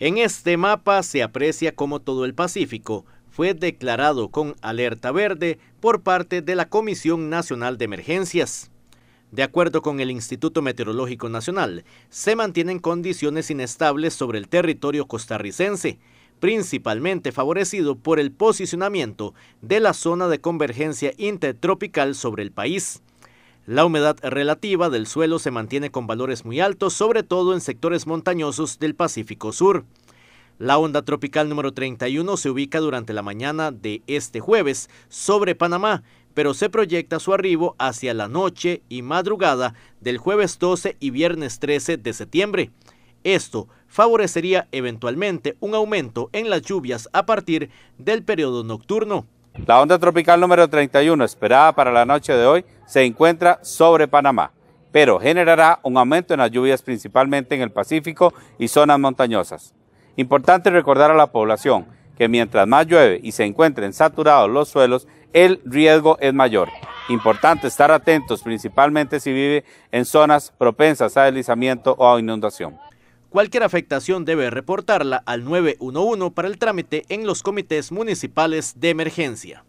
En este mapa se aprecia cómo todo el Pacífico fue declarado con alerta verde por parte de la Comisión Nacional de Emergencias. De acuerdo con el Instituto Meteorológico Nacional, se mantienen condiciones inestables sobre el territorio costarricense, principalmente favorecido por el posicionamiento de la zona de convergencia intertropical sobre el país. La humedad relativa del suelo se mantiene con valores muy altos, sobre todo en sectores montañosos del Pacífico Sur. La onda tropical número 31 se ubica durante la mañana de este jueves sobre Panamá, pero se proyecta su arribo hacia la noche y madrugada del jueves 12 y viernes 13 de septiembre. Esto favorecería eventualmente un aumento en las lluvias a partir del periodo nocturno. La onda tropical número 31 esperada para la noche de hoy se encuentra sobre Panamá, pero generará un aumento en las lluvias principalmente en el Pacífico y zonas montañosas. Importante recordar a la población que mientras más llueve y se encuentren saturados los suelos, el riesgo es mayor. Importante estar atentos, principalmente si vive en zonas propensas a deslizamiento o a inundación. Cualquier afectación debe reportarla al 911 para el trámite en los comités municipales de emergencia.